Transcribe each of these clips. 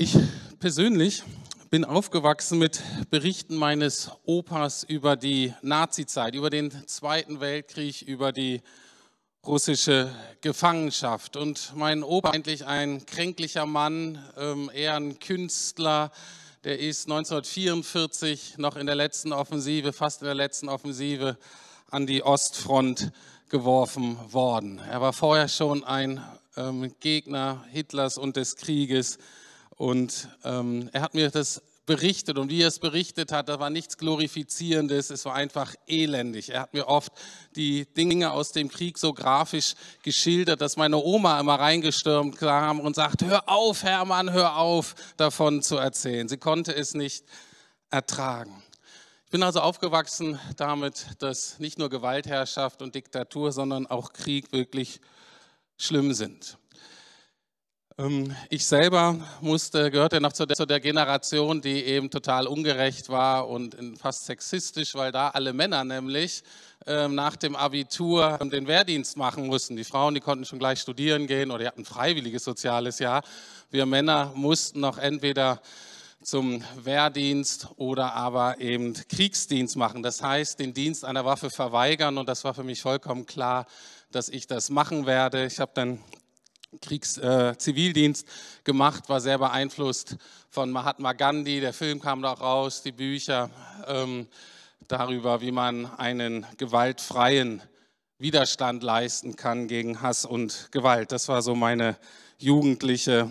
Ich persönlich bin aufgewachsen mit Berichten meines Opas über die Nazizeit, über den Zweiten Weltkrieg, über die russische Gefangenschaft. Und mein Opa, eigentlich ein kränklicher Mann, ähm, eher ein Künstler, der ist 1944 noch in der letzten Offensive, fast in der letzten Offensive an die Ostfront geworfen worden. Er war vorher schon ein ähm, Gegner Hitlers und des Krieges. Und ähm, er hat mir das berichtet und wie er es berichtet hat, da war nichts Glorifizierendes, es war einfach elendig. Er hat mir oft die Dinge aus dem Krieg so grafisch geschildert, dass meine Oma immer reingestürmt kam und sagt, hör auf, Hermann, hör auf, davon zu erzählen. Sie konnte es nicht ertragen. Ich bin also aufgewachsen damit, dass nicht nur Gewaltherrschaft und Diktatur, sondern auch Krieg wirklich schlimm sind. Ähm, ich selber musste, gehörte noch zu der, zu der, Generation, die eben total ungerecht war und fast sexistisch, weil da alle Männer nämlich ähm, nach dem Abitur den Wehrdienst machen mussten. Die Frauen, die konnten schon gleich studieren gehen oder die hatten ein freiwilliges soziales Jahr. Wir Männer mussten noch entweder zum Wehrdienst oder aber eben Kriegsdienst machen. Das heißt, den Dienst einer Waffe verweigern und das war für mich vollkommen klar, dass ich das machen werde. Ich habe dann Kriegs, äh, gemacht, war sehr beeinflusst von Mahatma Gandhi. Der Film kam da raus, die Bücher ähm, darüber, wie man einen gewaltfreien Widerstand leisten kann gegen Hass und Gewalt. Das war so meine jugendliche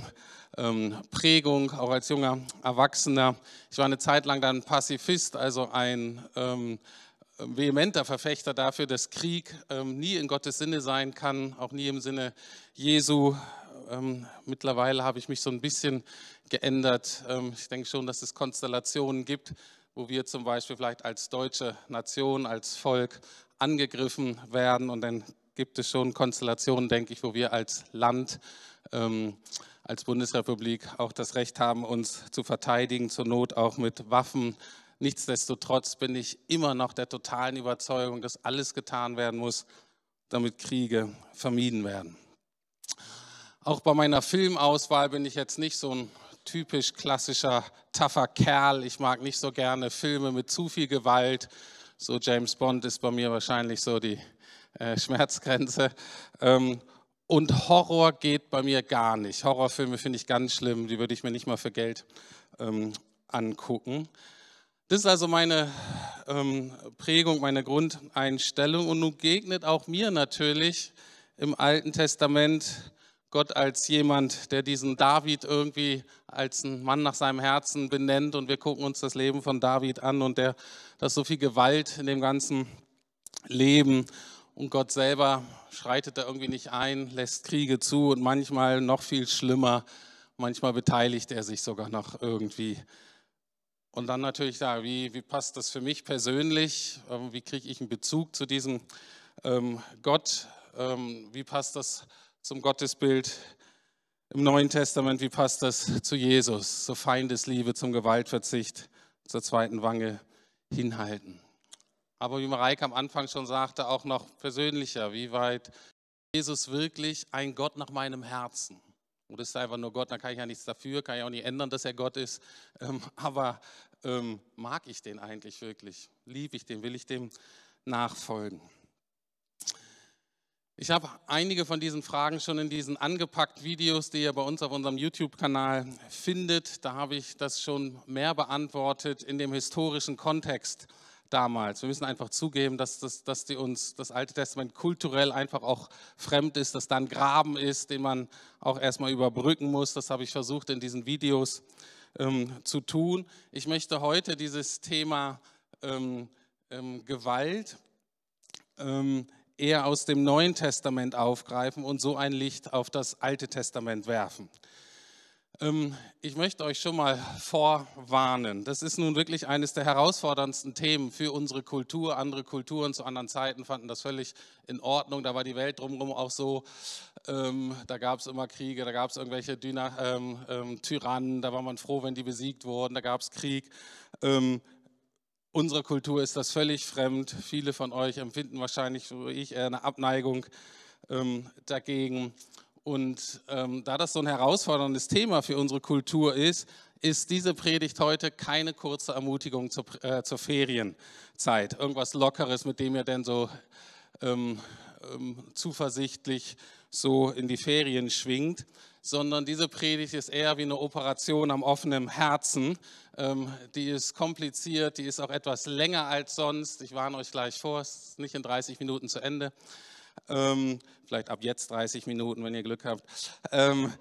ähm, Prägung, auch als junger Erwachsener. Ich war eine Zeit lang dann Pazifist, also ein ähm, vehementer Verfechter dafür, dass Krieg ähm, nie in Gottes Sinne sein kann, auch nie im Sinne Jesu. Ähm, mittlerweile habe ich mich so ein bisschen geändert. Ähm, ich denke schon, dass es Konstellationen gibt, wo wir zum Beispiel vielleicht als deutsche Nation, als Volk angegriffen werden und dann gibt es schon Konstellationen, denke ich, wo wir als Land ähm, als Bundesrepublik auch das Recht haben, uns zu verteidigen, zur Not auch mit Waffen. Nichtsdestotrotz bin ich immer noch der totalen Überzeugung, dass alles getan werden muss, damit Kriege vermieden werden. Auch bei meiner Filmauswahl bin ich jetzt nicht so ein typisch klassischer tougher Kerl. Ich mag nicht so gerne Filme mit zu viel Gewalt. So James Bond ist bei mir wahrscheinlich so die äh, Schmerzgrenze. Ähm, und Horror geht bei mir gar nicht. Horrorfilme finde ich ganz schlimm, die würde ich mir nicht mal für Geld ähm, angucken. Das ist also meine ähm, Prägung, meine Grundeinstellung. Und nun gegnet auch mir natürlich im Alten Testament Gott als jemand, der diesen David irgendwie als einen Mann nach seinem Herzen benennt. Und wir gucken uns das Leben von David an und der, das so viel Gewalt in dem ganzen Leben und Gott selber schreitet da irgendwie nicht ein, lässt Kriege zu und manchmal noch viel schlimmer, manchmal beteiligt er sich sogar noch irgendwie. Und dann natürlich da, wie, wie passt das für mich persönlich? Ähm, wie kriege ich einen Bezug zu diesem ähm, Gott? Ähm, wie passt das zum Gottesbild im Neuen Testament? Wie passt das zu Jesus, zur Feindesliebe, zum Gewaltverzicht, zur zweiten Wange hinhalten? aber wie Mareike am Anfang schon sagte, auch noch persönlicher, wie weit Jesus wirklich ein Gott nach meinem Herzen. Und das ist einfach nur Gott, da kann ich ja nichts dafür, kann ich auch nicht ändern, dass er Gott ist. Ähm, aber ähm, mag ich den eigentlich wirklich? Liebe ich den? Will ich dem nachfolgen? Ich habe einige von diesen Fragen schon in diesen angepackt Videos, die ihr bei uns auf unserem YouTube-Kanal findet. Da habe ich das schon mehr beantwortet in dem historischen Kontext damals. Wir müssen einfach zugeben, dass, dass, dass die uns das Alte Testament kulturell einfach auch fremd ist, dass da ein Graben ist, den man auch erstmal überbrücken muss. Das habe ich versucht in diesen Videos ähm, zu tun. Ich möchte heute dieses Thema ähm, ähm, Gewalt ähm, eher aus dem Neuen Testament aufgreifen und so ein Licht auf das Alte Testament werfen. Ähm, ich möchte euch schon mal vorwarnen. Das ist nun wirklich eines der herausforderndsten Themen für unsere Kultur. Andere Kulturen zu anderen Zeiten fanden das völlig in Ordnung. Da war die Welt drumherum auch so. Ähm, da gab es immer Kriege, da gab es irgendwelche Dyna ähm, ähm, Tyrannen. Da war man froh, wenn die besiegt wurden. Da gab es Krieg. Ähm, unserer Kultur ist das völlig fremd. Viele von euch empfinden wahrscheinlich, so wie ich, eine Abneigung ähm, dagegen. Und ähm, da das so ein herausforderndes Thema für unsere Kultur ist, ist diese Predigt heute keine kurze Ermutigung zur, äh, zur Ferienzeit. Irgendwas Lockeres, mit dem ihr denn so ähm, ähm, zuversichtlich so in die Ferien schwingt, sondern diese Predigt ist eher wie eine Operation am offenen Herzen. Ähm, die ist kompliziert, die ist auch etwas länger als sonst. Ich warne euch gleich vor, es ist nicht in 30 Minuten zu Ende. Ähm, vielleicht ab jetzt 30 Minuten, wenn ihr Glück habt. Ähm,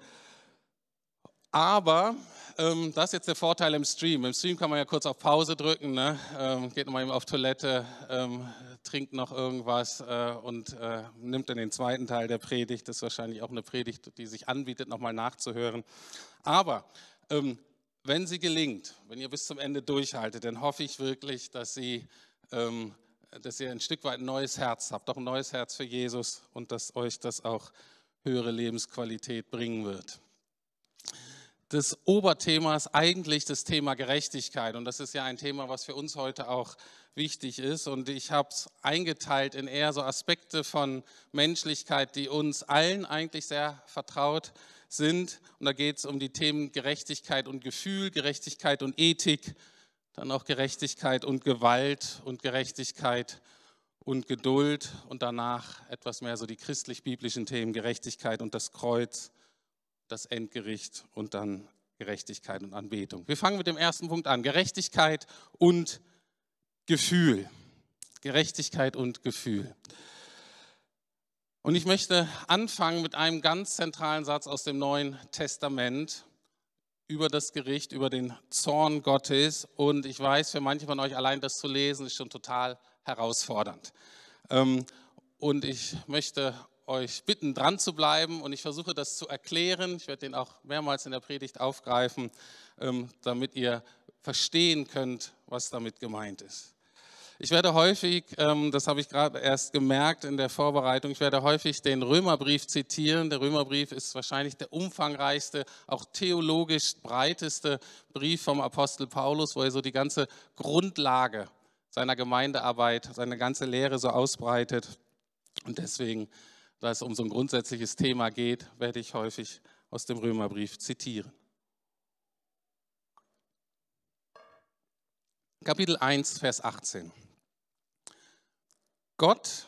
aber ähm, das ist jetzt der Vorteil im Stream. Im Stream kann man ja kurz auf Pause drücken, ne? ähm, geht nochmal eben auf Toilette, ähm, trinkt noch irgendwas äh, und äh, nimmt dann den zweiten Teil der Predigt. Das ist wahrscheinlich auch eine Predigt, die sich anbietet, nochmal nachzuhören. Aber ähm, wenn sie gelingt, wenn ihr bis zum Ende durchhaltet, dann hoffe ich wirklich, dass sie ähm, dass ihr ein Stück weit ein neues Herz habt, doch ein neues Herz für Jesus und dass euch das auch höhere Lebensqualität bringen wird. Das Oberthema ist eigentlich das Thema Gerechtigkeit und das ist ja ein Thema, was für uns heute auch wichtig ist und ich habe es eingeteilt in eher so Aspekte von Menschlichkeit, die uns allen eigentlich sehr vertraut sind und da geht es um die Themen Gerechtigkeit und Gefühl, Gerechtigkeit und Ethik, dann auch Gerechtigkeit und Gewalt und Gerechtigkeit und Geduld und danach etwas mehr so die christlich-biblischen Themen Gerechtigkeit und das Kreuz, das Endgericht und dann Gerechtigkeit und Anbetung. Wir fangen mit dem ersten Punkt an, Gerechtigkeit und Gefühl. Gerechtigkeit und Gefühl. Und ich möchte anfangen mit einem ganz zentralen Satz aus dem Neuen Testament, über das Gericht, über den Zorn Gottes. Und ich weiß, für manche von euch allein das zu lesen, ist schon total herausfordernd. Ähm, und ich möchte euch bitten, dran zu bleiben und ich versuche das zu erklären. Ich werde den auch mehrmals in der Predigt aufgreifen, ähm, damit ihr verstehen könnt, was damit gemeint ist. Ich werde häufig, ähm, das habe ich gerade erst gemerkt in der Vorbereitung, ich werde häufig den Römerbrief zitieren. Der Römerbrief ist wahrscheinlich der umfangreichste, auch theologisch breiteste Brief vom Apostel Paulus, wo er so die ganze Grundlage seiner Gemeindearbeit, seine ganze Lehre so ausbreitet. Und deswegen, da es um so ein grundsätzliches Thema geht, werde ich häufig aus dem Römerbrief zitieren. Kapitel 1, Vers 18. Gott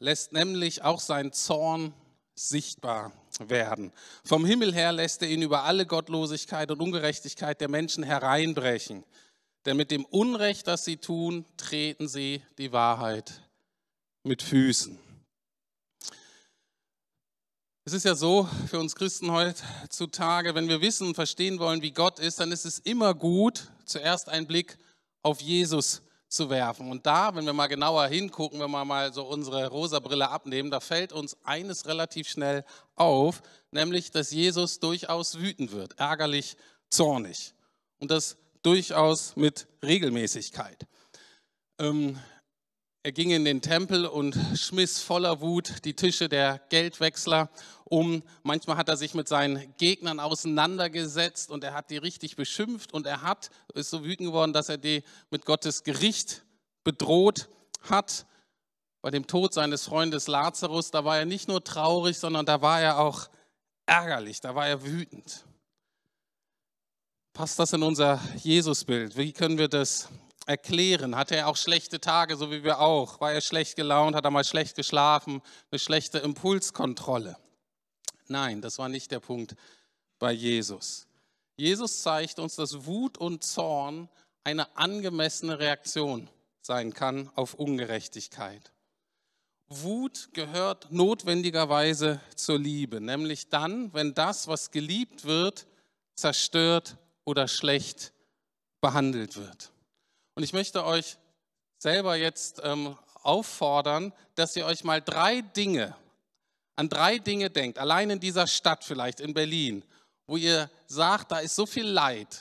lässt nämlich auch seinen Zorn sichtbar werden. Vom Himmel her lässt er ihn über alle Gottlosigkeit und Ungerechtigkeit der Menschen hereinbrechen. Denn mit dem Unrecht, das sie tun, treten sie die Wahrheit mit Füßen. Es ist ja so für uns Christen heutzutage, wenn wir wissen und verstehen wollen, wie Gott ist, dann ist es immer gut, zuerst einen Blick auf Jesus zu werfen. Und da, wenn wir mal genauer hingucken, wenn wir mal so unsere rosa Brille abnehmen, da fällt uns eines relativ schnell auf, nämlich, dass Jesus durchaus wütend wird, ärgerlich, zornig. Und das durchaus mit Regelmäßigkeit. Ähm, er ging in den Tempel und schmiss voller Wut die Tische der Geldwechsler um. Manchmal hat er sich mit seinen Gegnern auseinandergesetzt und er hat die richtig beschimpft und er hat, ist so wütend geworden, dass er die mit Gottes Gericht bedroht hat. Bei dem Tod seines Freundes Lazarus, da war er nicht nur traurig, sondern da war er auch ärgerlich, da war er wütend. Passt das in unser Jesusbild? Wie können wir das erklären. Hatte er auch schlechte Tage, so wie wir auch? War er schlecht gelaunt? Hat er mal schlecht geschlafen? Eine schlechte Impulskontrolle? Nein, das war nicht der Punkt bei Jesus. Jesus zeigt uns, dass Wut und Zorn eine angemessene Reaktion sein kann auf Ungerechtigkeit. Wut gehört notwendigerweise zur Liebe, nämlich dann, wenn das, was geliebt wird, zerstört oder schlecht behandelt wird. Und ich möchte euch selber jetzt ähm, auffordern, dass ihr euch mal drei Dinge, an drei Dinge denkt, allein in dieser Stadt vielleicht, in Berlin, wo ihr sagt, da ist so viel Leid,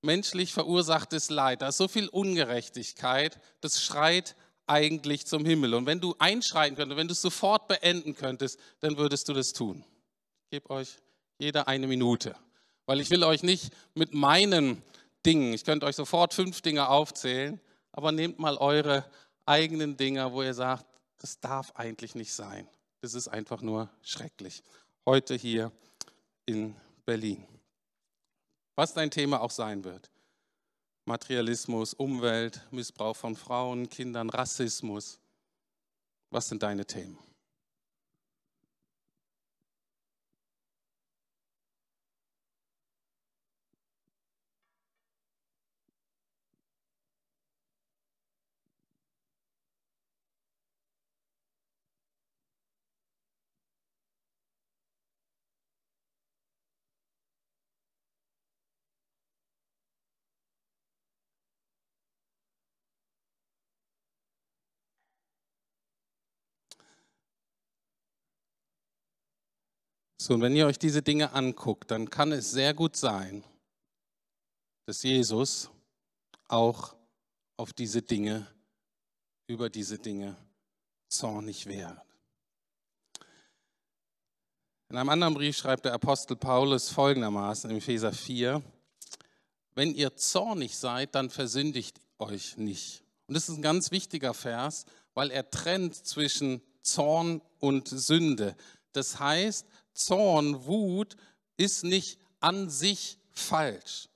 menschlich verursachtes Leid, da ist so viel Ungerechtigkeit, das schreit eigentlich zum Himmel. Und wenn du einschreiten könntest, wenn du es sofort beenden könntest, dann würdest du das tun. Ich gebe euch jeder eine Minute, weil ich will euch nicht mit meinen Dingen. Ich könnte euch sofort fünf Dinge aufzählen, aber nehmt mal eure eigenen Dinge, wo ihr sagt, das darf eigentlich nicht sein. Das ist einfach nur schrecklich. Heute hier in Berlin. Was dein Thema auch sein wird. Materialismus, Umwelt, Missbrauch von Frauen, Kindern, Rassismus. Was sind deine Themen? So, und wenn ihr euch diese Dinge anguckt, dann kann es sehr gut sein, dass Jesus auch auf diese Dinge, über diese Dinge zornig wäre. In einem anderen Brief schreibt der Apostel Paulus folgendermaßen in Epheser 4, wenn ihr zornig seid, dann versündigt euch nicht. Und das ist ein ganz wichtiger Vers, weil er trennt zwischen Zorn und Sünde. Das heißt, Zorn, Wut ist nicht an sich falsch.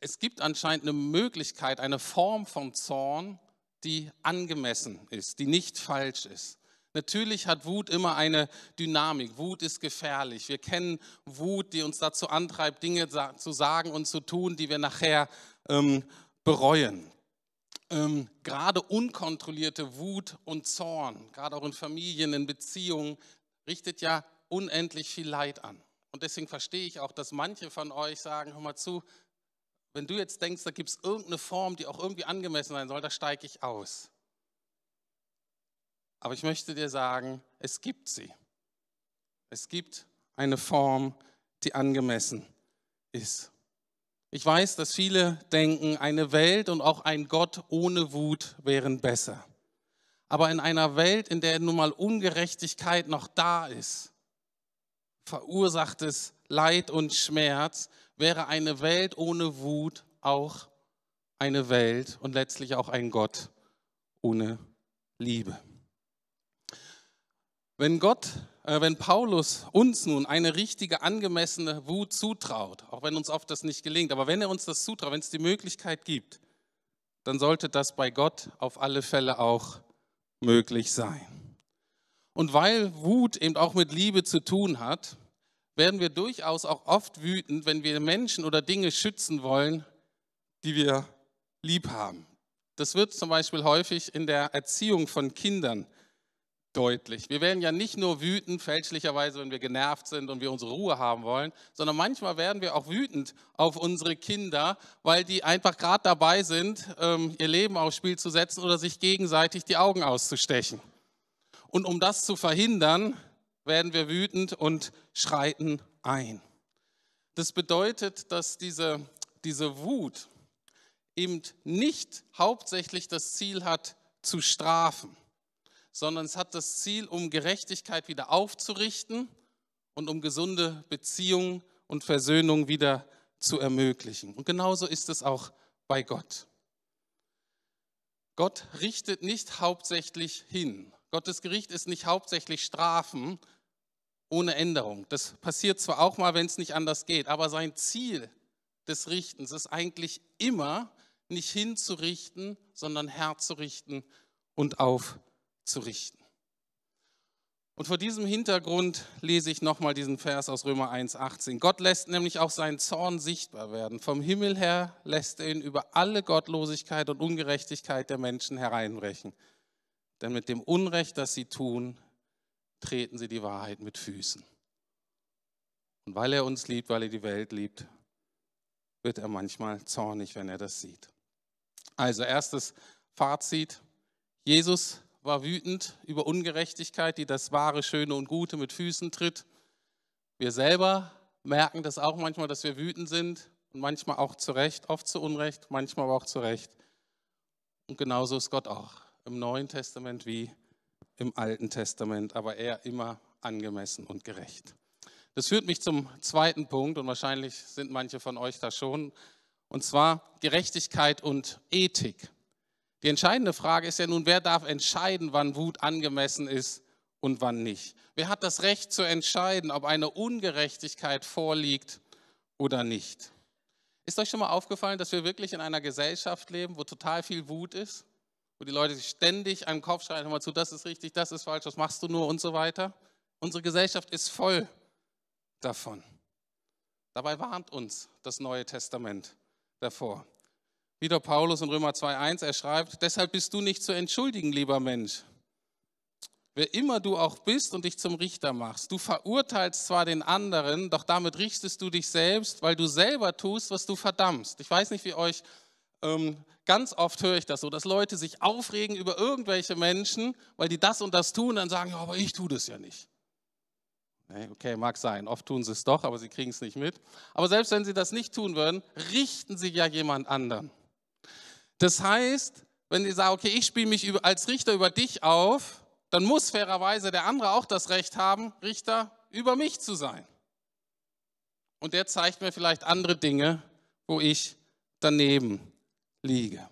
Es gibt anscheinend eine Möglichkeit, eine Form von Zorn, die angemessen ist, die nicht falsch ist. Natürlich hat Wut immer eine Dynamik. Wut ist gefährlich. Wir kennen Wut, die uns dazu antreibt, Dinge zu sagen und zu tun, die wir nachher ähm, bereuen. Ähm, gerade unkontrollierte Wut und Zorn, gerade auch in Familien, in Beziehungen, richtet ja unendlich viel Leid an. Und deswegen verstehe ich auch, dass manche von euch sagen, hör mal zu, wenn du jetzt denkst, da gibt es irgendeine Form, die auch irgendwie angemessen sein soll, da steige ich aus. Aber ich möchte dir sagen, es gibt sie. Es gibt eine Form, die angemessen ist. Ich weiß, dass viele denken, eine Welt und auch ein Gott ohne Wut wären besser. Aber in einer Welt, in der nun mal Ungerechtigkeit noch da ist, verursacht es Leid und Schmerz, wäre eine Welt ohne Wut auch eine Welt und letztlich auch ein Gott ohne Liebe. Wenn Gott, äh, wenn Paulus uns nun eine richtige, angemessene Wut zutraut, auch wenn uns oft das nicht gelingt, aber wenn er uns das zutraut, wenn es die Möglichkeit gibt, dann sollte das bei Gott auf alle Fälle auch möglich sein. Und weil Wut eben auch mit Liebe zu tun hat, werden wir durchaus auch oft wütend, wenn wir Menschen oder Dinge schützen wollen, die wir lieb haben. Das wird zum Beispiel häufig in der Erziehung von Kindern deutlich. Wir werden ja nicht nur wütend, fälschlicherweise, wenn wir genervt sind und wir unsere Ruhe haben wollen, sondern manchmal werden wir auch wütend auf unsere Kinder, weil die einfach gerade dabei sind, ähm, ihr Leben aufs Spiel zu setzen oder sich gegenseitig die Augen auszustechen. Und um das zu verhindern, werden wir wütend und schreiten ein. Das bedeutet, dass diese, diese Wut eben nicht hauptsächlich das Ziel hat, zu strafen sondern es hat das Ziel, um Gerechtigkeit wieder aufzurichten und um gesunde Beziehungen und Versöhnung wieder zu ermöglichen. Und genauso ist es auch bei Gott. Gott richtet nicht hauptsächlich hin. Gottes Gericht ist nicht hauptsächlich Strafen ohne Änderung. Das passiert zwar auch mal, wenn es nicht anders geht, aber sein Ziel des Richtens ist eigentlich immer, nicht hinzurichten, sondern herzurichten und aufzurichten zu richten. Und vor diesem Hintergrund lese ich nochmal diesen Vers aus Römer 1,18. Gott lässt nämlich auch seinen Zorn sichtbar werden. Vom Himmel her lässt er ihn über alle Gottlosigkeit und Ungerechtigkeit der Menschen hereinbrechen. Denn mit dem Unrecht, das sie tun, treten sie die Wahrheit mit Füßen. Und weil er uns liebt, weil er die Welt liebt, wird er manchmal zornig, wenn er das sieht. Also erstes Fazit. Jesus war wütend über Ungerechtigkeit, die das wahre, schöne und Gute mit Füßen tritt. Wir selber merken das auch manchmal, dass wir wütend sind und manchmal auch zu Recht, oft zu Unrecht, manchmal aber auch zu Recht. Und genauso ist Gott auch im Neuen Testament wie im Alten Testament, aber er immer angemessen und gerecht. Das führt mich zum zweiten Punkt und wahrscheinlich sind manche von euch da schon, und zwar Gerechtigkeit und Ethik. Die entscheidende Frage ist ja nun, wer darf entscheiden, wann Wut angemessen ist und wann nicht? Wer hat das Recht zu entscheiden, ob eine Ungerechtigkeit vorliegt oder nicht? Ist euch schon mal aufgefallen, dass wir wirklich in einer Gesellschaft leben, wo total viel Wut ist? Wo die Leute sich ständig am Kopf schreien, hör mal zu, das ist richtig, das ist falsch, was machst du nur und so weiter? Unsere Gesellschaft ist voll davon. Dabei warnt uns das Neue Testament davor. Wieder Paulus in Römer 2.1, er schreibt, deshalb bist du nicht zu entschuldigen, lieber Mensch. Wer immer du auch bist und dich zum Richter machst, du verurteilst zwar den anderen, doch damit richtest du dich selbst, weil du selber tust, was du verdammst. Ich weiß nicht, wie euch, ähm, ganz oft höre ich das so, dass Leute sich aufregen über irgendwelche Menschen, weil die das und das tun und dann sagen, ja, aber ich tue das ja nicht. okay, mag sein. Oft tun sie es doch, aber sie kriegen es nicht mit. Aber selbst wenn sie das nicht tun würden, richten sie ja jemand anderen. Das heißt, wenn die sagen, okay, ich spiele mich als Richter über dich auf, dann muss fairerweise der andere auch das Recht haben, Richter über mich zu sein. Und der zeigt mir vielleicht andere Dinge, wo ich daneben liege.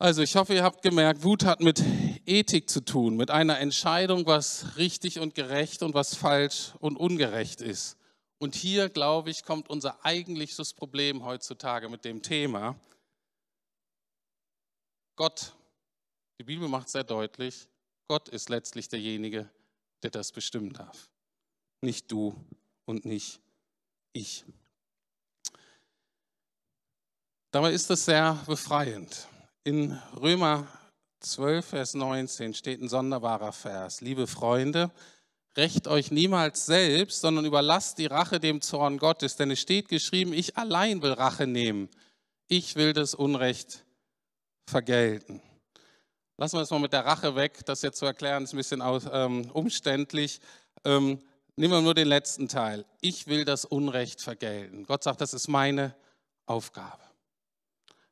Also ich hoffe, ihr habt gemerkt, Wut hat mit Ethik zu tun, mit einer Entscheidung, was richtig und gerecht und was falsch und ungerecht ist. Und hier, glaube ich, kommt unser eigentliches Problem heutzutage mit dem Thema, Gott, die Bibel macht sehr deutlich, Gott ist letztlich derjenige, der das bestimmen darf. Nicht du und nicht ich. Dabei ist es sehr befreiend. In Römer 12, Vers 19 steht ein sonderbarer Vers. Liebe Freunde, rächt euch niemals selbst, sondern überlasst die Rache dem Zorn Gottes, denn es steht geschrieben, ich allein will Rache nehmen. Ich will das Unrecht vergelten. Lassen wir das mal mit der Rache weg, das jetzt zu erklären, ist ein bisschen aus, ähm, umständlich. Ähm, nehmen wir nur den letzten Teil. Ich will das Unrecht vergelten. Gott sagt, das ist meine Aufgabe.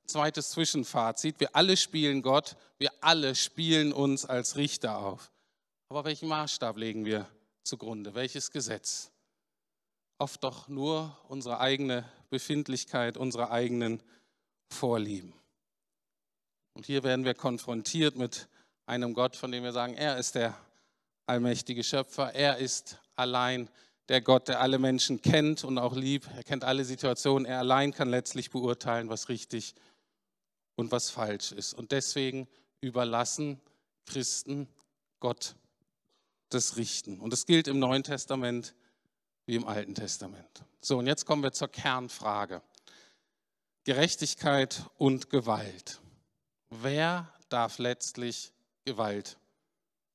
Zweites Zwischenfazit. Wir alle spielen Gott, wir alle spielen uns als Richter auf. Aber welchen Maßstab legen wir zugrunde? Welches Gesetz? Oft doch nur unsere eigene Befindlichkeit, unsere eigenen Vorlieben. Und hier werden wir konfrontiert mit einem Gott, von dem wir sagen, er ist der allmächtige Schöpfer, er ist allein der Gott, der alle Menschen kennt und auch liebt. Er kennt alle Situationen, er allein kann letztlich beurteilen, was richtig und was falsch ist. Und deswegen überlassen Christen Gott das Richten. Und das gilt im Neuen Testament wie im Alten Testament. So, und jetzt kommen wir zur Kernfrage. Gerechtigkeit und Gewalt. Wer darf letztlich Gewalt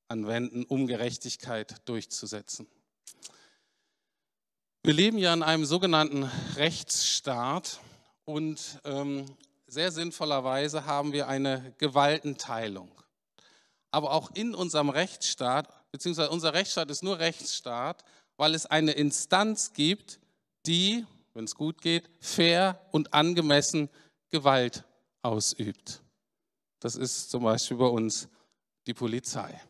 anwenden, um Gerechtigkeit durchzusetzen? Wir leben ja in einem sogenannten Rechtsstaat und ähm, sehr sinnvollerweise haben wir eine Gewaltenteilung. Aber auch in unserem Rechtsstaat, beziehungsweise unser Rechtsstaat ist nur Rechtsstaat, weil es eine Instanz gibt, die, wenn es gut geht, fair und angemessen Gewalt ausübt. Das ist zum Beispiel bei uns die Polizei,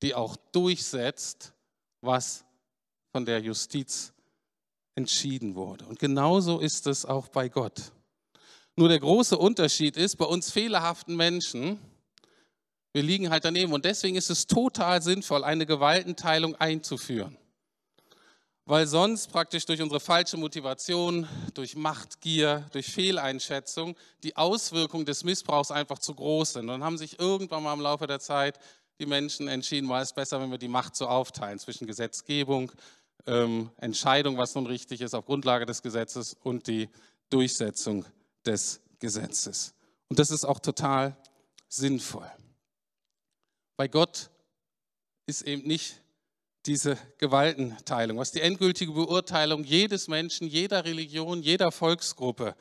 die auch durchsetzt, was von der Justiz entschieden wurde. Und genauso ist es auch bei Gott. Nur der große Unterschied ist, bei uns fehlerhaften Menschen, wir liegen halt daneben. Und deswegen ist es total sinnvoll, eine Gewaltenteilung einzuführen weil sonst praktisch durch unsere falsche Motivation, durch Machtgier, durch Fehleinschätzung die Auswirkungen des Missbrauchs einfach zu groß sind. Und dann haben sich irgendwann mal im Laufe der Zeit die Menschen entschieden, war es besser, wenn wir die Macht so aufteilen zwischen Gesetzgebung, ähm, Entscheidung, was nun richtig ist auf Grundlage des Gesetzes und die Durchsetzung des Gesetzes. Und das ist auch total sinnvoll. Bei Gott ist eben nicht diese Gewaltenteilung, was die endgültige Beurteilung jedes Menschen, jeder Religion, jeder Volksgruppe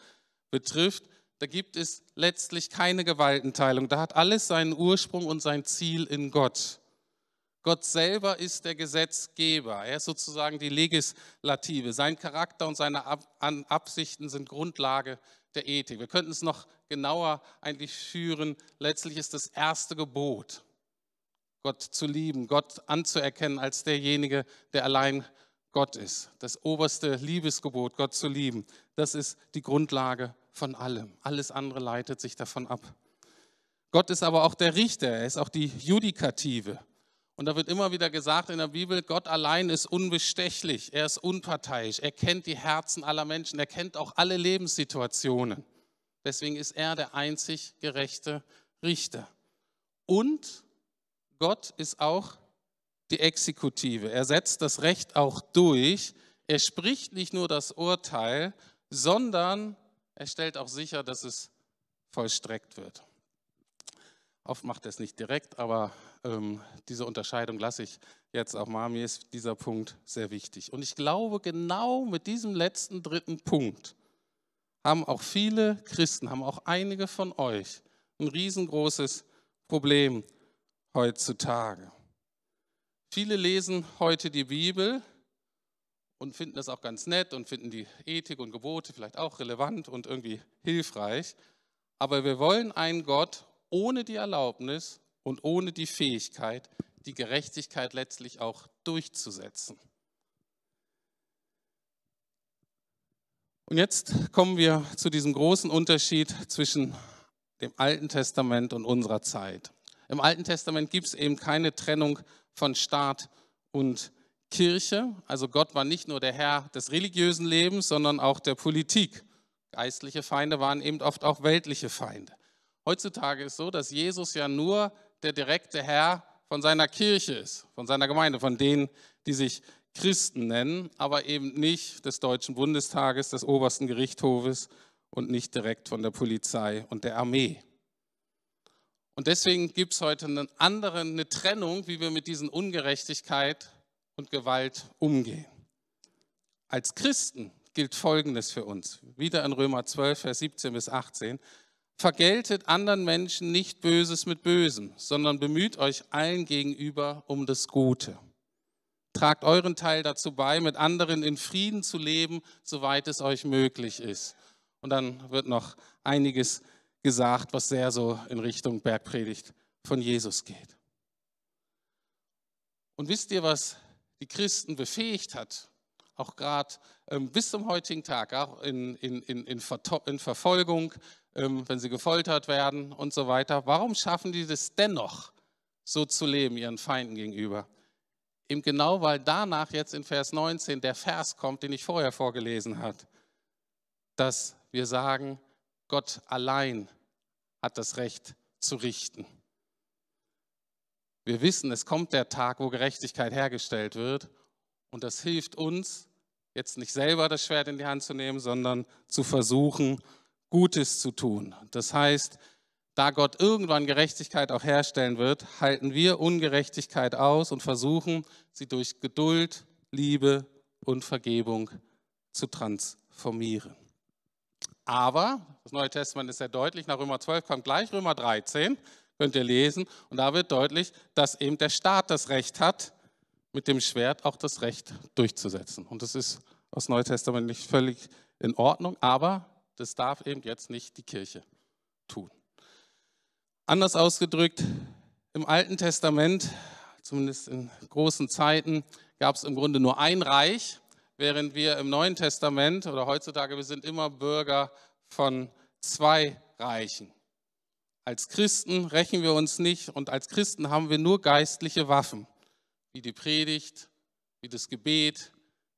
betrifft, da gibt es letztlich keine Gewaltenteilung. Da hat alles seinen Ursprung und sein Ziel in Gott. Gott selber ist der Gesetzgeber. Er ist sozusagen die Legislative. Sein Charakter und seine Absichten sind Grundlage der Ethik. Wir könnten es noch genauer eigentlich führen. Letztlich ist das erste Gebot Gott zu lieben, Gott anzuerkennen als derjenige, der allein Gott ist. Das oberste Liebesgebot, Gott zu lieben, das ist die Grundlage von allem. Alles andere leitet sich davon ab. Gott ist aber auch der Richter, er ist auch die Judikative. Und da wird immer wieder gesagt in der Bibel, Gott allein ist unbestechlich, er ist unparteiisch, er kennt die Herzen aller Menschen, er kennt auch alle Lebenssituationen. Deswegen ist er der einzig gerechte Richter. Und Gott ist auch die Exekutive. Er setzt das Recht auch durch. Er spricht nicht nur das Urteil, sondern er stellt auch sicher, dass es vollstreckt wird. Oft macht er es nicht direkt, aber ähm, diese Unterscheidung lasse ich jetzt auch mal. Mir ist dieser Punkt sehr wichtig. Und ich glaube, genau mit diesem letzten dritten Punkt haben auch viele Christen, haben auch einige von euch ein riesengroßes Problem heutzutage. Viele lesen heute die Bibel und finden das auch ganz nett und finden die Ethik und Gebote vielleicht auch relevant und irgendwie hilfreich. Aber wir wollen einen Gott ohne die Erlaubnis und ohne die Fähigkeit, die Gerechtigkeit letztlich auch durchzusetzen. Und jetzt kommen wir zu diesem großen Unterschied zwischen dem Alten Testament und unserer Zeit. Im Alten Testament gibt es eben keine Trennung von Staat und Kirche. Also Gott war nicht nur der Herr des religiösen Lebens, sondern auch der Politik. Geistliche Feinde waren eben oft auch weltliche Feinde. Heutzutage ist es so, dass Jesus ja nur der direkte Herr von seiner Kirche ist, von seiner Gemeinde, von denen, die sich Christen nennen, aber eben nicht des Deutschen Bundestages, des obersten Gerichtshofes und nicht direkt von der Polizei und der Armee. Und deswegen gibt es heute eine andere eine Trennung, wie wir mit diesen Ungerechtigkeit und Gewalt umgehen. Als Christen gilt Folgendes für uns, wieder in Römer 12, Vers 17 bis 18. Vergeltet anderen Menschen nicht Böses mit Bösem, sondern bemüht euch allen gegenüber um das Gute. Tragt euren Teil dazu bei, mit anderen in Frieden zu leben, soweit es euch möglich ist. Und dann wird noch einiges gesagt, was sehr so in Richtung Bergpredigt von Jesus geht. Und wisst ihr, was die Christen befähigt hat, auch gerade ähm, bis zum heutigen Tag, auch in, in, in, in, Ver in Verfolgung, ähm, wenn sie gefoltert werden und so weiter. Warum schaffen die das dennoch, so zu leben ihren Feinden gegenüber? Eben genau, weil danach jetzt in Vers 19 der Vers kommt, den ich vorher vorgelesen habe, dass wir sagen, Gott allein hat das Recht zu richten. Wir wissen, es kommt der Tag, wo Gerechtigkeit hergestellt wird. Und das hilft uns, jetzt nicht selber das Schwert in die Hand zu nehmen, sondern zu versuchen, Gutes zu tun. Das heißt, da Gott irgendwann Gerechtigkeit auch herstellen wird, halten wir Ungerechtigkeit aus und versuchen, sie durch Geduld, Liebe und Vergebung zu transformieren. Aber das Neue Testament ist sehr deutlich, nach Römer 12 kommt gleich Römer 13, könnt ihr lesen, und da wird deutlich, dass eben der Staat das Recht hat, mit dem Schwert auch das Recht durchzusetzen. Und das ist aus Neue Testament nicht völlig in Ordnung, aber das darf eben jetzt nicht die Kirche tun. Anders ausgedrückt, im Alten Testament, zumindest in großen Zeiten, gab es im Grunde nur ein Reich während wir im Neuen Testament oder heutzutage, wir sind immer Bürger von zwei Reichen. Als Christen rächen wir uns nicht und als Christen haben wir nur geistliche Waffen, wie die Predigt, wie das Gebet,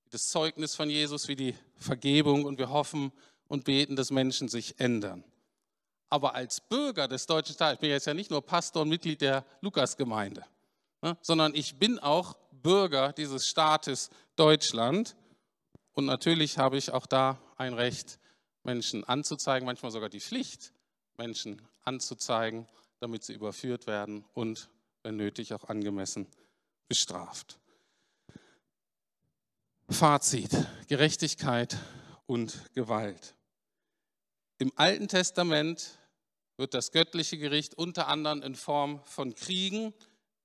wie das Zeugnis von Jesus, wie die Vergebung und wir hoffen und beten, dass Menschen sich ändern. Aber als Bürger des deutschen Staates, ich bin jetzt ja nicht nur Pastor und Mitglied der Lukasgemeinde, ne, sondern ich bin auch Bürger dieses Staates Deutschland und natürlich habe ich auch da ein Recht, Menschen anzuzeigen, manchmal sogar die Pflicht, Menschen anzuzeigen, damit sie überführt werden und, wenn nötig, auch angemessen bestraft. Fazit, Gerechtigkeit und Gewalt. Im Alten Testament wird das göttliche Gericht unter anderem in Form von Kriegen,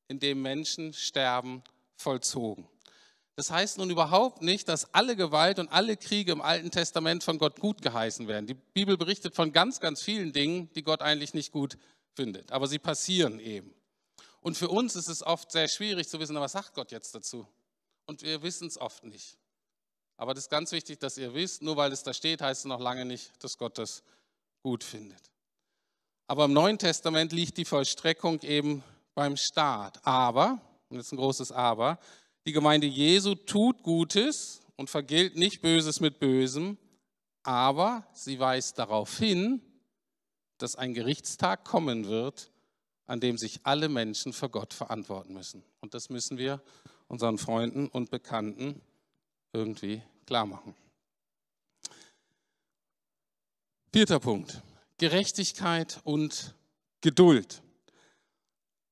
in dem Menschen sterben, vollzogen. Das heißt nun überhaupt nicht, dass alle Gewalt und alle Kriege im Alten Testament von Gott gut geheißen werden. Die Bibel berichtet von ganz, ganz vielen Dingen, die Gott eigentlich nicht gut findet. Aber sie passieren eben. Und für uns ist es oft sehr schwierig zu wissen, was sagt Gott jetzt dazu? Und wir wissen es oft nicht. Aber das ist ganz wichtig, dass ihr wisst, nur weil es da steht, heißt es noch lange nicht, dass Gott das gut findet. Aber im Neuen Testament liegt die Vollstreckung eben beim Staat. Aber, und jetzt ein großes Aber, die Gemeinde Jesu tut Gutes und vergilt nicht Böses mit Bösem, aber sie weist darauf hin, dass ein Gerichtstag kommen wird, an dem sich alle Menschen vor Gott verantworten müssen. Und das müssen wir unseren Freunden und Bekannten irgendwie klar machen. Vierter Punkt. Gerechtigkeit und Geduld.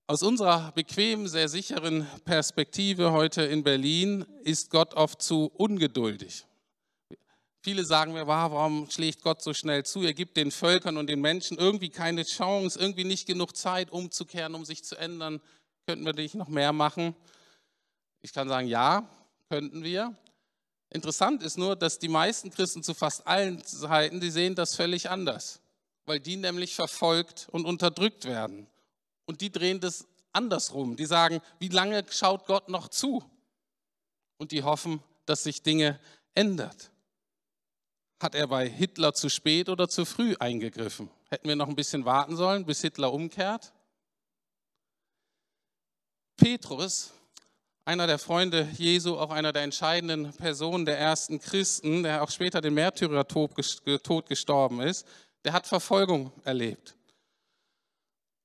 Aus unserer bequemen, sehr sicheren Perspektive heute in Berlin ist Gott oft zu ungeduldig. Viele sagen mir, warum schlägt Gott so schnell zu? Er gibt den Völkern und den Menschen irgendwie keine Chance, irgendwie nicht genug Zeit, umzukehren, um sich zu ändern. Könnten wir nicht noch mehr machen? Ich kann sagen, ja, könnten wir. Interessant ist nur, dass die meisten Christen zu fast allen Zeiten, die sehen das völlig anders, weil die nämlich verfolgt und unterdrückt werden. Und die drehen das andersrum. Die sagen, wie lange schaut Gott noch zu? Und die hoffen, dass sich Dinge ändert. Hat er bei Hitler zu spät oder zu früh eingegriffen? Hätten wir noch ein bisschen warten sollen, bis Hitler umkehrt? Petrus, einer der Freunde Jesu, auch einer der entscheidenden Personen der ersten Christen, der auch später den Märtyrertod gestorben ist, der hat Verfolgung erlebt.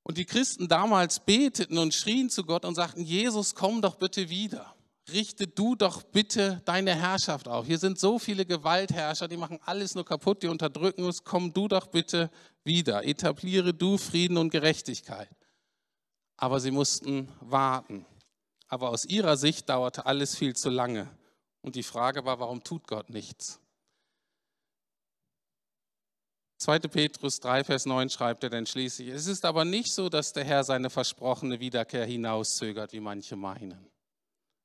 Und die Christen damals beteten und schrien zu Gott und sagten, Jesus, komm doch bitte wieder. Richte du doch bitte deine Herrschaft auf. Hier sind so viele Gewaltherrscher, die machen alles nur kaputt, die unterdrücken uns. Komm du doch bitte wieder. Etabliere du Frieden und Gerechtigkeit. Aber sie mussten warten. Aber aus ihrer Sicht dauerte alles viel zu lange. Und die Frage war, warum tut Gott nichts? 2. Petrus 3, Vers 9 schreibt er denn schließlich, es ist aber nicht so, dass der Herr seine versprochene Wiederkehr hinauszögert, wie manche meinen.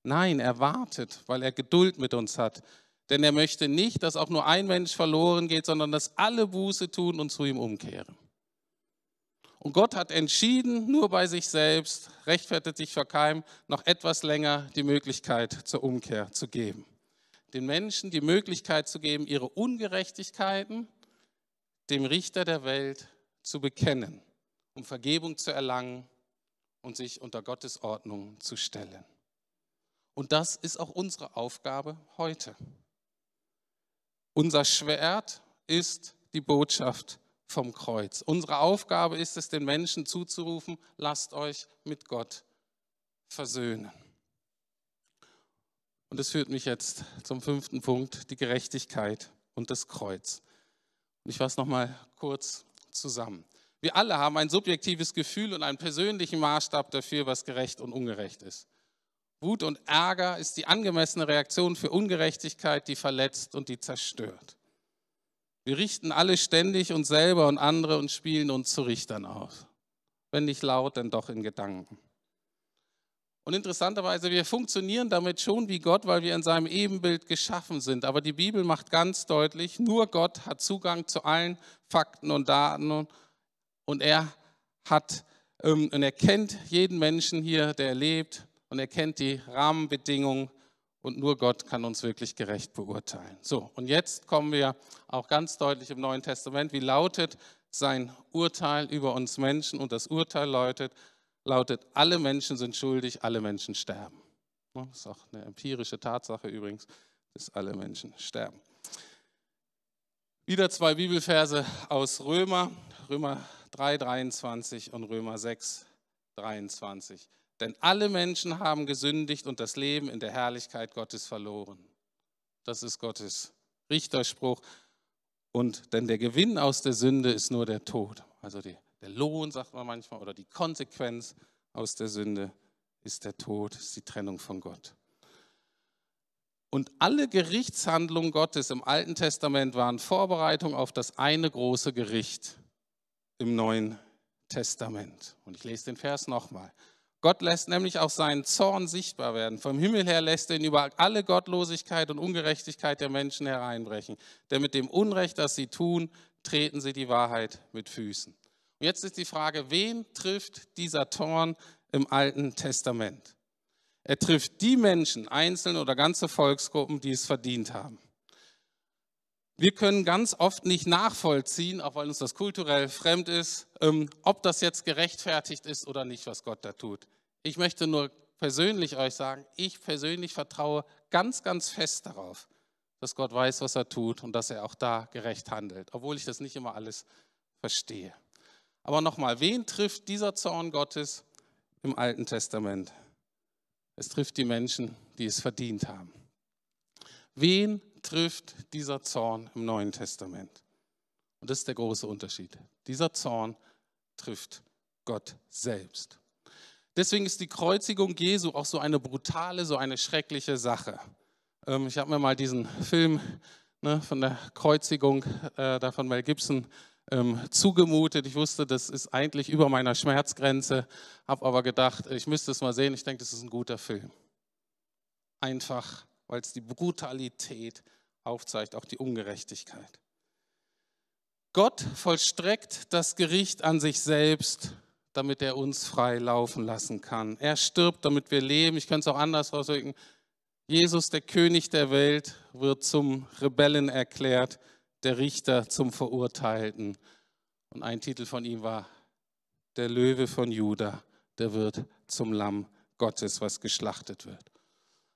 Nein, er wartet, weil er Geduld mit uns hat. Denn er möchte nicht, dass auch nur ein Mensch verloren geht, sondern dass alle Buße tun und zu ihm umkehren. Und Gott hat entschieden, nur bei sich selbst, rechtfertigt sich vor keinem, noch etwas länger die Möglichkeit zur Umkehr zu geben. Den Menschen die Möglichkeit zu geben, ihre Ungerechtigkeiten, dem Richter der Welt zu bekennen, um Vergebung zu erlangen und sich unter Gottes Ordnung zu stellen. Und das ist auch unsere Aufgabe heute. Unser Schwert ist die Botschaft vom Kreuz. Unsere Aufgabe ist es, den Menschen zuzurufen, lasst euch mit Gott versöhnen. Und das führt mich jetzt zum fünften Punkt, die Gerechtigkeit und das Kreuz. Ich fasse nochmal kurz zusammen. Wir alle haben ein subjektives Gefühl und einen persönlichen Maßstab dafür, was gerecht und ungerecht ist. Wut und Ärger ist die angemessene Reaktion für Ungerechtigkeit, die verletzt und die zerstört. Wir richten alle ständig uns selber und andere und spielen uns zu Richtern aus. Wenn nicht laut, dann doch in Gedanken. Und interessanterweise, wir funktionieren damit schon wie Gott, weil wir in seinem Ebenbild geschaffen sind. Aber die Bibel macht ganz deutlich, nur Gott hat Zugang zu allen Fakten und Daten und er hat ähm, und er kennt jeden Menschen hier, der lebt und er kennt die Rahmenbedingungen und nur Gott kann uns wirklich gerecht beurteilen. So, und jetzt kommen wir auch ganz deutlich im Neuen Testament, wie lautet sein Urteil über uns Menschen und das Urteil lautet, lautet, alle Menschen sind schuldig, alle Menschen sterben. Das ist auch eine empirische Tatsache übrigens, dass alle Menschen sterben. Wieder zwei Bibelverse aus Römer, Römer 3, 23 und Römer 6, 23. Denn alle Menschen haben gesündigt und das Leben in der Herrlichkeit Gottes verloren. Das ist Gottes Richterspruch. Und denn der Gewinn aus der Sünde ist nur der Tod, also die der Lohn, sagt man manchmal, oder die Konsequenz aus der Sünde ist der Tod, ist die Trennung von Gott. Und alle Gerichtshandlungen Gottes im Alten Testament waren Vorbereitung auf das eine große Gericht im Neuen Testament. Und ich lese den Vers nochmal. Gott lässt nämlich auch seinen Zorn sichtbar werden. Vom Himmel her lässt er ihn über alle Gottlosigkeit und Ungerechtigkeit der Menschen hereinbrechen. Denn mit dem Unrecht, das sie tun, treten sie die Wahrheit mit Füßen. Und jetzt ist die Frage, wen trifft dieser Torn im Alten Testament? Er trifft die Menschen, einzelne oder ganze Volksgruppen, die es verdient haben. Wir können ganz oft nicht nachvollziehen, auch weil uns das kulturell fremd ist, ähm, ob das jetzt gerechtfertigt ist oder nicht, was Gott da tut. Ich möchte nur persönlich euch sagen, ich persönlich vertraue ganz, ganz fest darauf, dass Gott weiß, was er tut und dass er auch da gerecht handelt, obwohl ich das nicht immer alles verstehe. Aber nochmal, wen trifft dieser Zorn Gottes im Alten Testament? Es trifft die Menschen, die es verdient haben. Wen trifft dieser Zorn im Neuen Testament? Und das ist der große Unterschied. Dieser Zorn trifft Gott selbst. Deswegen ist die Kreuzigung Jesu auch so eine brutale, so eine schreckliche Sache. Ähm, ich habe mir mal diesen Film ne, von der Kreuzigung äh, da von Mel Gibson ähm, zugemutet. Ich wusste, das ist eigentlich über meiner Schmerzgrenze, habe aber gedacht, ich müsste es mal sehen. Ich denke, das ist ein guter Film. Einfach, weil es die Brutalität aufzeigt, auch die Ungerechtigkeit. Gott vollstreckt das Gericht an sich selbst, damit er uns frei laufen lassen kann. Er stirbt, damit wir leben. Ich könnte es auch anders ausdrücken. Jesus, der König der Welt, wird zum Rebellen erklärt der Richter zum Verurteilten. Und ein Titel von ihm war, der Löwe von Juda, der wird zum Lamm Gottes, was geschlachtet wird.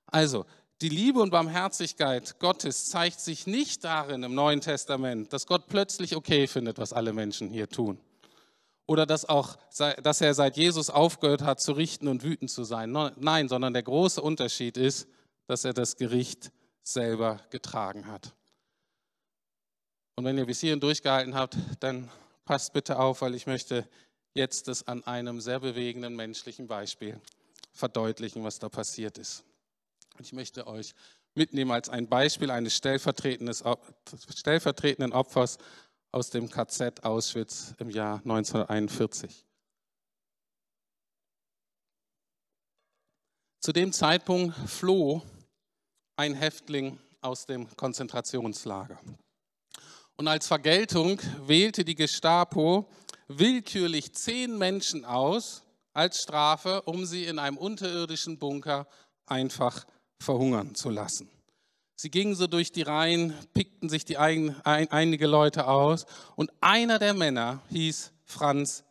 Also, die Liebe und Barmherzigkeit Gottes zeigt sich nicht darin im Neuen Testament, dass Gott plötzlich okay findet, was alle Menschen hier tun. Oder dass, auch, dass er seit Jesus aufgehört hat, zu richten und wütend zu sein. Nein, sondern der große Unterschied ist, dass er das Gericht selber getragen hat. Und wenn ihr bis hierhin durchgehalten habt, dann passt bitte auf, weil ich möchte jetzt das an einem sehr bewegenden menschlichen Beispiel verdeutlichen, was da passiert ist. Und ich möchte euch mitnehmen als ein Beispiel eines stellvertretenden Opfers aus dem KZ Auschwitz im Jahr 1941. Zu dem Zeitpunkt floh ein Häftling aus dem Konzentrationslager. Und als Vergeltung wählte die Gestapo willkürlich zehn Menschen aus als Strafe, um sie in einem unterirdischen Bunker einfach verhungern zu lassen. Sie gingen so durch die Reihen, pickten sich die ein, ein, einige Leute aus und einer der Männer hieß Franz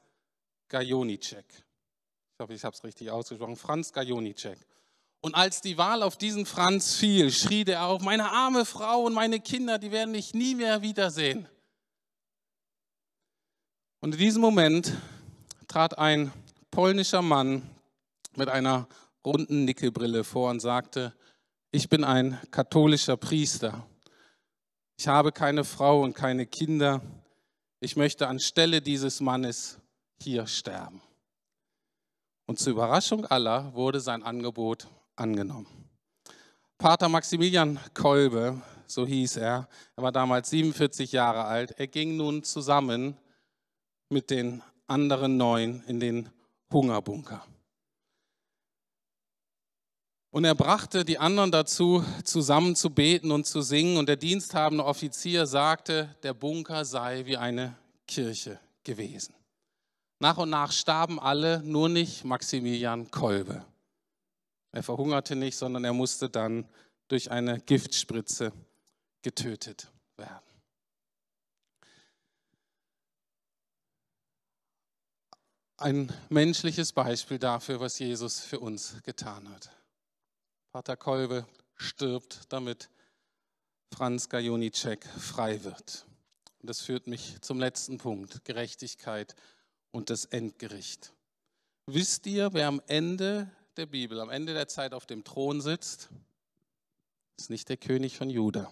Gajonicek. Ich hoffe, ich habe es richtig ausgesprochen. Franz Gajonicek. Und als die Wahl auf diesen Franz fiel, schrie der auf, meine arme Frau und meine Kinder, die werden dich nie mehr wiedersehen. Und in diesem Moment trat ein polnischer Mann mit einer runden Nickelbrille vor und sagte, ich bin ein katholischer Priester. Ich habe keine Frau und keine Kinder. Ich möchte anstelle dieses Mannes hier sterben. Und zur Überraschung aller wurde sein Angebot angenommen. Pater Maximilian Kolbe, so hieß er, er war damals 47 Jahre alt, er ging nun zusammen mit den anderen neun in den Hungerbunker. Und er brachte die anderen dazu, zusammen zu beten und zu singen. Und der diensthabende Offizier sagte, der Bunker sei wie eine Kirche gewesen. Nach und nach starben alle, nur nicht Maximilian Kolbe. Er verhungerte nicht, sondern er musste dann durch eine Giftspritze getötet werden. Ein menschliches Beispiel dafür, was Jesus für uns getan hat. Pater Kolbe stirbt, damit Franz Gajonicek frei wird. Und das führt mich zum letzten Punkt, Gerechtigkeit und das Endgericht. Wisst ihr, wer am Ende der Bibel am Ende der Zeit auf dem Thron sitzt, ist nicht der König von Juda.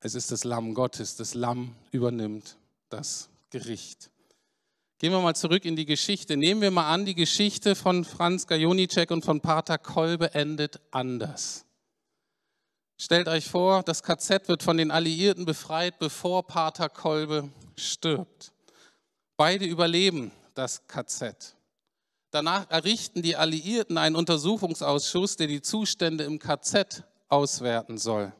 Es ist das Lamm Gottes. Das Lamm übernimmt das Gericht. Gehen wir mal zurück in die Geschichte. Nehmen wir mal an, die Geschichte von Franz Gajonicek und von Pater Kolbe endet anders. Stellt euch vor, das KZ wird von den Alliierten befreit, bevor Pater Kolbe stirbt. Beide überleben das KZ. Danach errichten die Alliierten einen Untersuchungsausschuss, der die Zustände im KZ auswerten soll.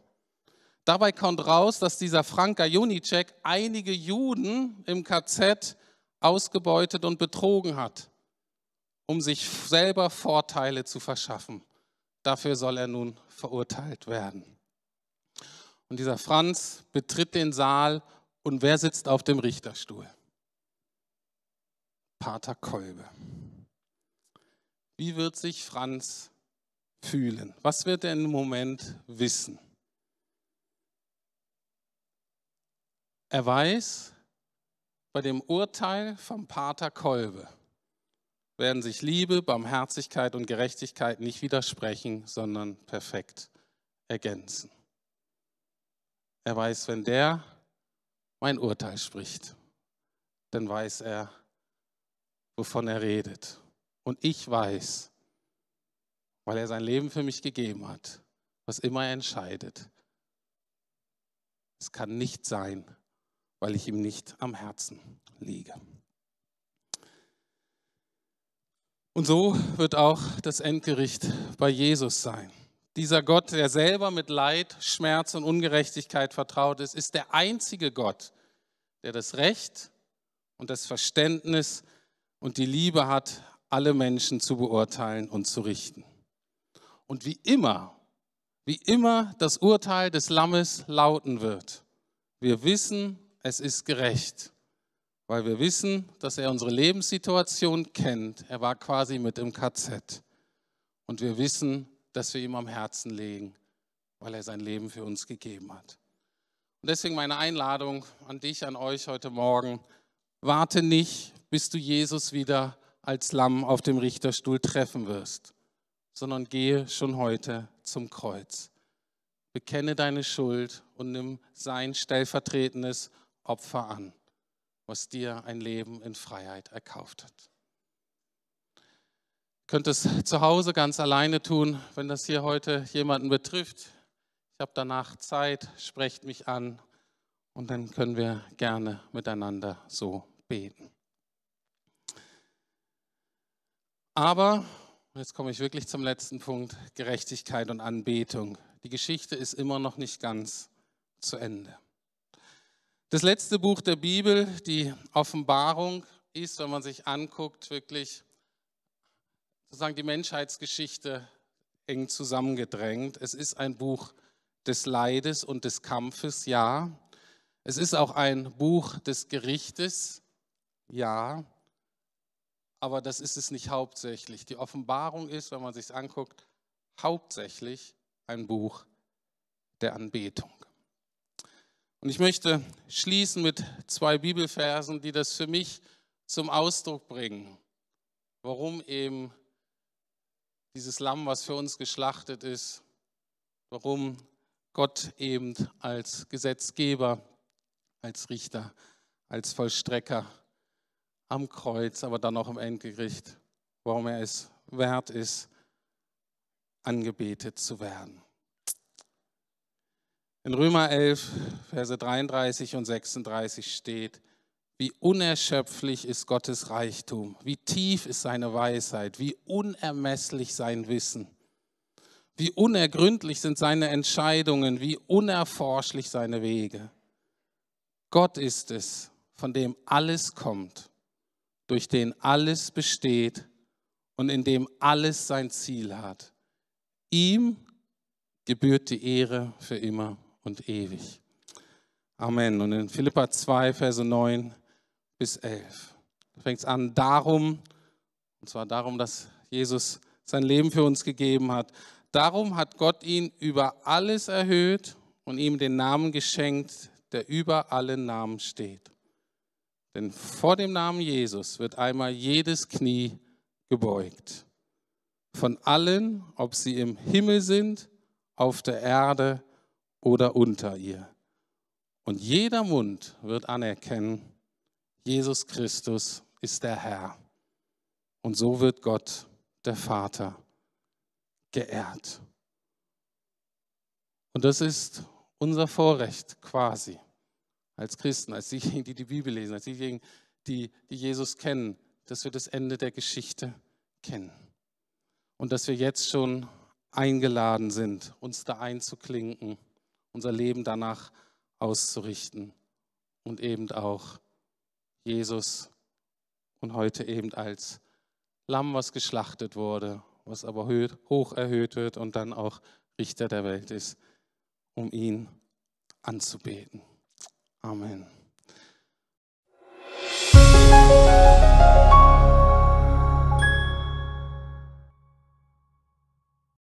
Dabei kommt raus, dass dieser Franka Junicek einige Juden im KZ ausgebeutet und betrogen hat, um sich selber Vorteile zu verschaffen. Dafür soll er nun verurteilt werden. Und dieser Franz betritt den Saal und wer sitzt auf dem Richterstuhl? Pater Kolbe wie wird sich Franz fühlen? Was wird er im Moment wissen? Er weiß, bei dem Urteil vom Pater Kolbe werden sich Liebe, Barmherzigkeit und Gerechtigkeit nicht widersprechen, sondern perfekt ergänzen. Er weiß, wenn der mein Urteil spricht, dann weiß er, wovon er redet. Und ich weiß, weil er sein Leben für mich gegeben hat, was immer er entscheidet, es kann nicht sein, weil ich ihm nicht am Herzen liege. Und so wird auch das Endgericht bei Jesus sein. Dieser Gott, der selber mit Leid, Schmerz und Ungerechtigkeit vertraut ist, ist der einzige Gott, der das Recht und das Verständnis und die Liebe hat, alle Menschen zu beurteilen und zu richten. Und wie immer, wie immer das Urteil des Lammes lauten wird, wir wissen, es ist gerecht, weil wir wissen, dass er unsere Lebenssituation kennt. Er war quasi mit im KZ. Und wir wissen, dass wir ihm am Herzen legen, weil er sein Leben für uns gegeben hat. Und deswegen meine Einladung an dich, an euch heute Morgen, warte nicht, bis du Jesus wieder als Lamm auf dem Richterstuhl treffen wirst, sondern gehe schon heute zum Kreuz. Bekenne deine Schuld und nimm sein stellvertretendes Opfer an, was dir ein Leben in Freiheit erkauft hat. Ihr könnt es zu Hause ganz alleine tun, wenn das hier heute jemanden betrifft. Ich habe danach Zeit, sprecht mich an und dann können wir gerne miteinander so beten. Aber, jetzt komme ich wirklich zum letzten Punkt, Gerechtigkeit und Anbetung. Die Geschichte ist immer noch nicht ganz zu Ende. Das letzte Buch der Bibel, die Offenbarung, ist, wenn man sich anguckt, wirklich sozusagen die Menschheitsgeschichte eng zusammengedrängt. Es ist ein Buch des Leides und des Kampfes, ja. Es ist auch ein Buch des Gerichtes, ja aber das ist es nicht hauptsächlich. Die Offenbarung ist, wenn man sich anguckt, hauptsächlich ein Buch der Anbetung. Und ich möchte schließen mit zwei Bibelversen, die das für mich zum Ausdruck bringen, warum eben dieses Lamm, was für uns geschlachtet ist, warum Gott eben als Gesetzgeber, als Richter, als Vollstrecker am Kreuz, aber dann auch im Endgericht, warum er es wert ist, angebetet zu werden. In Römer 11, Verse 33 und 36 steht, wie unerschöpflich ist Gottes Reichtum, wie tief ist seine Weisheit, wie unermesslich sein Wissen, wie unergründlich sind seine Entscheidungen, wie unerforschlich seine Wege. Gott ist es, von dem alles kommt durch den alles besteht und in dem alles sein Ziel hat. Ihm gebührt die Ehre für immer und ewig. Amen. Und in Philippa 2, Verse 9 bis 11 fängt es an, darum, und zwar darum, dass Jesus sein Leben für uns gegeben hat. Darum hat Gott ihn über alles erhöht und ihm den Namen geschenkt, der über allen Namen steht. Denn vor dem Namen Jesus wird einmal jedes Knie gebeugt. Von allen, ob sie im Himmel sind, auf der Erde oder unter ihr. Und jeder Mund wird anerkennen, Jesus Christus ist der Herr. Und so wird Gott, der Vater, geehrt. Und das ist unser Vorrecht quasi als Christen, als diejenigen, die die Bibel lesen, als diejenigen, die, die Jesus kennen, dass wir das Ende der Geschichte kennen. Und dass wir jetzt schon eingeladen sind, uns da einzuklinken, unser Leben danach auszurichten und eben auch Jesus und heute eben als Lamm, was geschlachtet wurde, was aber hoch erhöht wird und dann auch Richter der Welt ist, um ihn anzubeten. Amen.